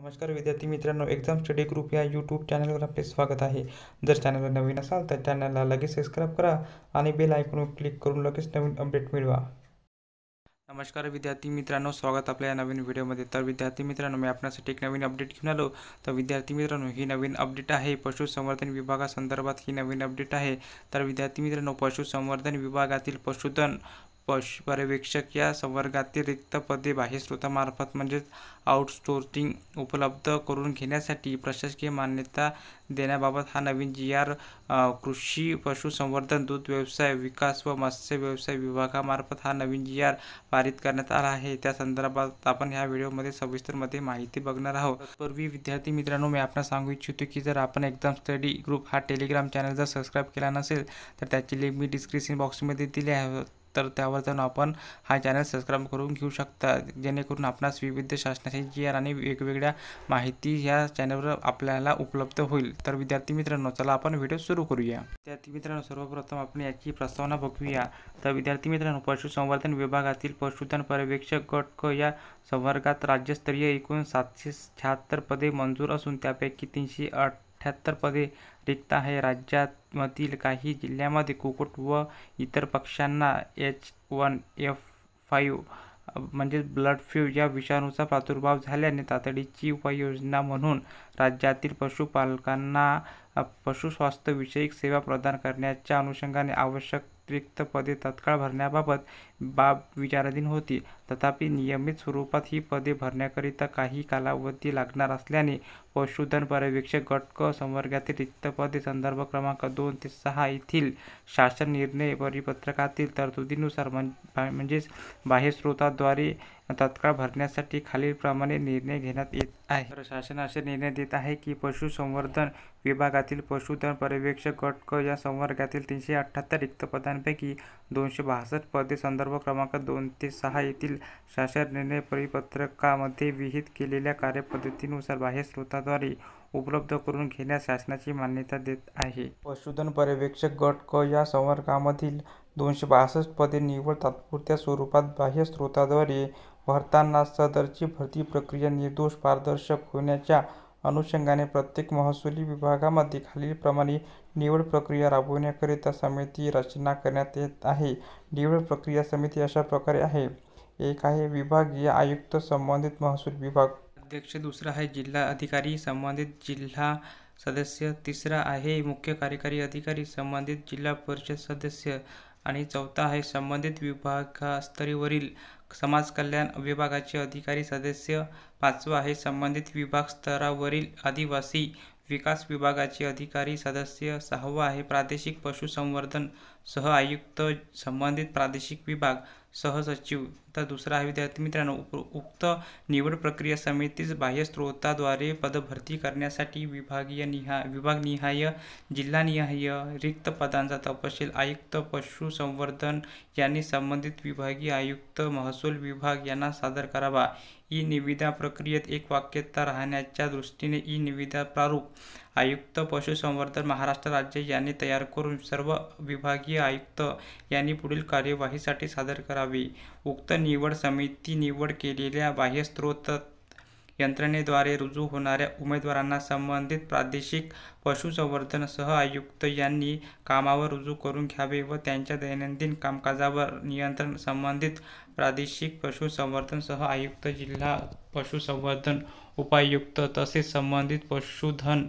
नमस्कार विद्यार्थी मित्रांनो एक्झाम स्टडी ग्रुप या यूट्यूब चॅनलवर आपले स्वागत आहे जर चॅनलवर नवीन असाल तर चॅनलला लगेच सबस्क्राईब करा आणि बेल आयकॉनवर क्लिक करून लगेच नवीन अपडेट मिळवा नमस्कार विद्यार्थी मित्रांनो स्वागत आपल्या या नवीन व्हिडिओमध्ये तर विद्यार्थी मित्रांनो मी आपल्यासाठी एक नवीन अपडेट घेऊन आलो तर विद्यार्थी मित्रांनो ही नवीन अपडेट आहे पशुसंवर्धन विभागासंदर्भात ही नवीन अपडेट आहे तर विद्यार्थी मित्रांनो पशुसंवर्धन विभागातील पशुधन पशु पर्यवेक्षक या संवर्गातील रिक्त पदे स्रोतामार्फत म्हणजेच आउटसोर्सिंग उपलब्ध करून घेण्यासाठी प्रशासकीय मान्यता देण्याबाबत हा नवीन जी आर कृषी पशुसंवर्धन दूध व्यवसाय विकास व मत्स्य व्यवसाय विभागामार्फत हा नवीन जी आर पारित करण्यात आला आहे त्या संदर्भात आपण ह्या व्हिडिओमध्ये सविस्तरमध्ये माहिती बघणार आहोत पूर्वी विद्यार्थी मित्रांनो मी आपण सांगू इच्छितो की जर आपण एक्झाम स्टडी ग्रुप हा टेलिग्राम चॅनल जर सबस्क्राईब केला नसेल तर त्याची लिंक मी डिस्क्रिप्शन बॉक्समध्ये दिली आहे तर त्यावर जाऊन आपण हा चॅनल सबस्क्राईब करून घेऊ शकता जेणेकरून आपणास विविध शासनाची जी आणि वेगवेगळ्या माहिती ह्या चॅनलवर आपल्याला उपलब्ध होईल तर विद्यार्थी मित्रांनो चला आपण व्हिडिओ सुरू करूया विद्यार्थी मित्रांनो सर्वप्रथम आपण याची प्रस्तावना बघूया तर विद्यार्थी मित्रांनो पशुसंवर्धन विभागातील पशुधन पर्यवेक्षक गट क या संवर्गात राज्यस्तरीय एकूण सातशे शहात्तर पदे मंजूर असून त्यापैकी तीनशे आठ अठ्ठ्याहत्तर पदे रिक्त आहे राज्यामधील काही जिल्ह्यामध्ये कुक्कुट व इतर पक्ष्यांना एच वन एफ फाईव्ह म्हणजेच ब्लड फ्लू या विषाणूचा प्रादुर्भाव झाल्याने तातडीची उपाययोजना म्हणून राज्यातील पशुपालकांना पशुस्वास्थ्यविषयक सेवा प्रदान करण्याच्या अनुषंगाने आवश्यक रिक्त पदे तत्काळ भरण्याबाबत बाब विचाराधीन होती तथापि नियमित स्वरूपात ही पदे भरण्याकरिता काही कालावधी लागणार असल्याने पशुधन पर्यवेक्षक गट क संवर्गातील रिक्त पदे संदर्भ क्रमांक दोन ते सहा येथील शासन निर्णय परिपत्रकातील तरतुदीनुसार म्हणजेच बाह्य स्रोताद्वारे तत्काळ भरण्यासाठी खालीलप्रमाणे निर्णय घेण्यात येत आहे तर शासन असे निर्णय देत आहे की पशुसंवर्धन विभागातील पशुधन पर्यवेक्षक गट क या संवर्गातील तीनशे अठ्ठ्याहत्तर रिक्त पदांना प्रदेशांपैकी दोनशे बासष्ट पदे संदर्भ क्रमांक दोन ते सहा येथील शासन निर्णय परिपत्रकामध्ये विहित केलेल्या कार्यपद्धतीनुसार बाह्य स्रोताद्वारे उपलब्ध करून घेण्यास शासनाची मान्यता देत आहे पशुधन पर्यवेक्षक गट क या संवर्गामधील दोनशे बासष्ट पदे निव्वळ तात्पुरत्या स्वरूपात बाह्य स्रोताद्वारे भरताना सदरची भरती प्रक्रिया निर्दोष पारदर्शक होण्याच्या अनुषंगाने प्रत्येक महसुली विभागामध्ये खालीलप्रमाणे निवड प्रक्रिया राबवण्याकरिता समिती रचना करण्यात येत आहे. निवड प्रक्रिया समिती अशा प्रकारे आहे. एक आहे विभागीय आयुक्त संबंधित महसूल विभाग. अध्यक्ष दुसरा आहे जिल्हा अधिकारी संबंधित जिल्हा सदस्य तिसरा आहे मुख्य कार्यकारी अधिकारी संबंधित जिल्हा परिषद सदस्य आणि चौथा आहे संबंधित विभागस्तरीवरील कल्याण विभागाचे अधिकारी सदस्य पाचवा आहे संबंधित विभाग स्तरावरील आदिवासी विकास विभागाचे अधिकारी सदस्य सहावा आहे प्रादेशिक पशुसंवर्धन सह आयुक्त संबंधित प्रादेशिक विभाग सहसचिव तर दुसरा आहे विद्यार्थी मित्रांनो उप उक्त निवड प्रक्रिया समितीस बाह्य स्रोताद्वारे पदभरती करण्यासाठी विभागीय निहा विभागनिहाय जिल्हानिहाय रिक्त पदांचा तपशील आयुक्त पशुसंवर्धन यांनी संबंधित विभागीय आयुक्त महसूल विभाग यांना सादर करावा ई निविदा प्रक्रियेत एक वाक्यता राहण्याच्या दृष्टीने ई निविदा प्रारूप आयुक्त पशुसंवर्धन महाराष्ट्र राज्य यांनी तयार करून सर्व विभागीय आयुक्त यांनी पुढील कार्यवाहीसाठी सादर करावी उक्त निवड समिती निवड केलेल्या बाह्य यंत्रणेद्वारे रुजू होणाऱ्या उमेदवारांना संबंधित प्रादेशिक पशुसंवर्धन सह आयुक्त यांनी कामावर रुजू करून घ्यावे व त्यांच्या दैनंदिन कामकाजावर नियंत्रण संबंधित प्रादेशिक पशुसंवर्धन सह आयुक्त जिल्हा पशुसंवर्धन उपायुक्त तसेच संबंधित पशुधन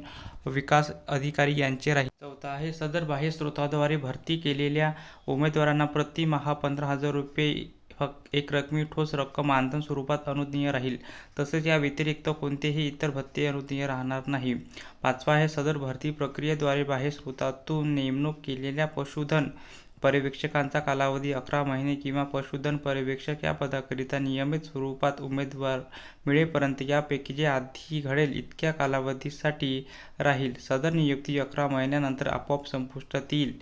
विकास अधिकारी यांचे राहील चौथा आहे सदर बाह्य स्रोताद्वारे भरती केलेल्या उमेदवारांना प्रति पंधरा हजार रुपये फक्त एक रकमी ठोस रक्कम मानधन स्वरूपात अनुज्ञेय राहील तसेच या व्यतिरिक्त कोणतेही इतर भत्ते अनुज्ञेय राहणार नाही पाचवा आहे सदर भरती प्रक्रियेद्वारे बाहेर स्रोतातून नेमणूक केलेल्या पशुधन पर्यवेक्षकांचा कालावधी अकरा महिने किंवा पशुधन पर्यवेक्षक या पदाकरिता नियमित स्वरूपात उमेदवार मिळेपर्यंत यापैकी जे आधी घडेल इतक्या कालावधीसाठी राहील सदर नियुक्ती अकरा महिन्यानंतर आपोआप संपुष्टात येईल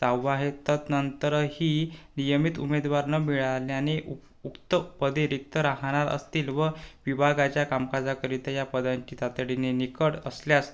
सहावा आहे तत्नंतरही नियमित उमेदवार न मिळाल्याने उक्त पदे रिक्त राहणार असतील व विभागाच्या कामकाजाकरिता या पदांची तातडीने निकड असल्यास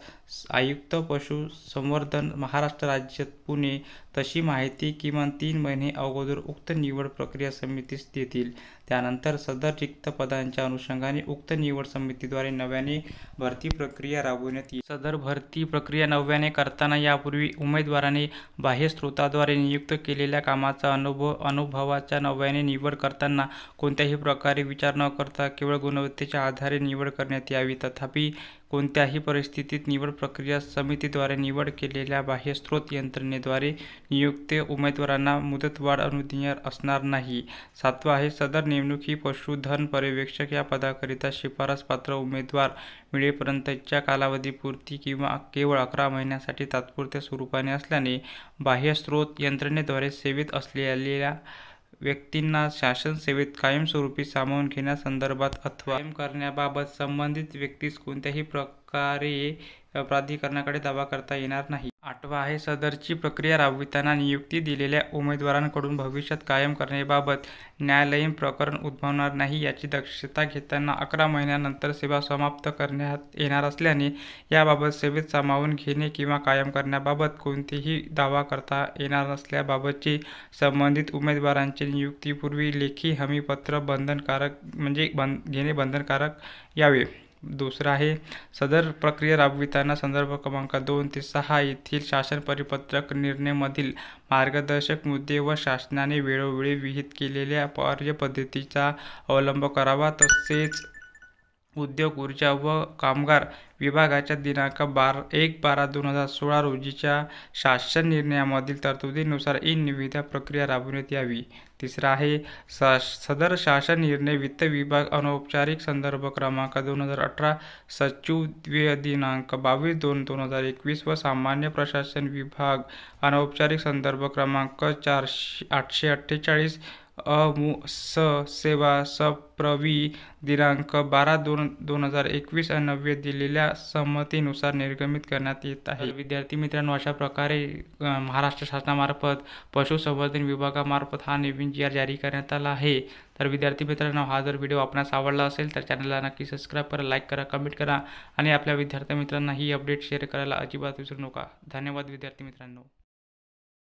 आयुक्त पशुसंवर्धन महाराष्ट्र राज्यात पुणे तशी माहिती किमान तीन महिने अगोदर उक्त निवड प्रक्रिया समितीस देतील त्यानंतर सदर रिक्त पदांच्या अनुषंगाने उक्त निवड समितीद्वारे नव्याने भरती प्रक्रिया राबविण्यात येईल सदर भरती प्रक्रिया नव्याने करताना यापूर्वी उमेदवाराने बाह्य स्रोताद्वारे नियुक्त केलेल्या कामाचा अनुभव अनुभवाच्या नव्याने निवड करताना कोणत्याही प्रकारे विचार न करता केवळ गुणवत्ता गुणवत्तेच्या आधारे निवड करण्यात यावी तथापि कोणत्याही परिस्थितीत निवड प्रक्रिया समितीद्वारे निवड केलेल्या बाह्य स्रोत यंत्रणेद्वारे नियुक्त उमेदवारांना मुदतवाढ अनुज्ञेय असणार नाही सातवा आहे सदर नेमणूक ही पशुधन पर्यवेक्षक या पदाकरिता शिफारस पात्र उमेदवार मिळेपर्यंतच्या कालावधीपुरती किंवा केवळ अकरा महिन्यासाठी तात्पुरत्या स्वरूपाने असल्याने बाह्य यंत्रणेद्वारे सेवेत असलेल्या व्यक्तींना शासन सेवेत कायमस्वरूपी सामावून घेण्यासंदर्भात अथवा कायम करण्याबाबत संबंधित व्यक्तीस कोणत्याही प्रकारे प्राधिकरणाकडे दावा करता येणार नाही आठवा आहे सदरची प्रक्रिया राबविताना नियुक्ती दिलेल्या उमेदवारांकडून भविष्यात कायम करण्याबाबत न्यायालयीन प्रकरण उद्भवणार नाही याची दक्षता घेताना अकरा महिन्यानंतर सेवा समाप्त करण्यात येणार असल्याने याबाबत सेवेत सामावून घेणे किंवा कायम करण्याबाबत कोणतेही दावा करता येणार नसल्याबाबतची संबंधित उमेदवारांची नियुक्तीपूर्वी लेखी हमीपत्र बंधनकारक म्हणजे बं घेणे बंधनकारक यावे दुसरा आहे सदर प्रक्रिया राबविताना संदर्भ क्रमांक दोन ते सहा येथील शासन परिपत्रक निर्णयमधील मार्गदर्शक मुद्दे व शासनाने वेळोवेळी विहित केलेल्या कार्यपद्धतीचा अवलंब करावा तसेच उद्योग ऊर्जा व कामगार विभागाच्या दिनांक बार एक बारा दोन हजार सोळा रोजीच्या शासन निर्णयामधील तरतुदीनुसार ई निविदा प्रक्रिया राबविण्यात यावी तिसरा आहे सा सदर शासन निर्णय वित्त विभाग अनौपचारिक संदर्भ क्रमांक दोन हजार अठरा सचिव दिनांक बावीस दोन दोन हजार एकवीस व सामान्य प्रशासन विभाग अनौपचारिक संदर्भ क्रमांक चारशे आठशे अठ्ठेचाळीस अमु स सेवा सप्रवी दिनांक बारा दोन दोन हजार एकवीस अन्नव्य दिलेल्या संमतीनुसार निर्गमित करण्यात येत आहे विद्यार्थी मित्रांनो अशा प्रकारे महाराष्ट्र शासनामार्फत पशुसंवर्धन विभागामार्फत हा नवीन जी आर जारी करण्यात आला आहे तर विद्यार्थी मित्रांनो हा जर व्हिडिओ आपणास आवडला असेल तर चॅनलला नक्की सबस्क्राईब करा लाईक करा कमेंट करा आणि आपल्या विद्यार्थी मित्रांना ही अपडेट शेअर करायला अजिबात विसरू नका धन्यवाद विद्यार्थी मित्रांनो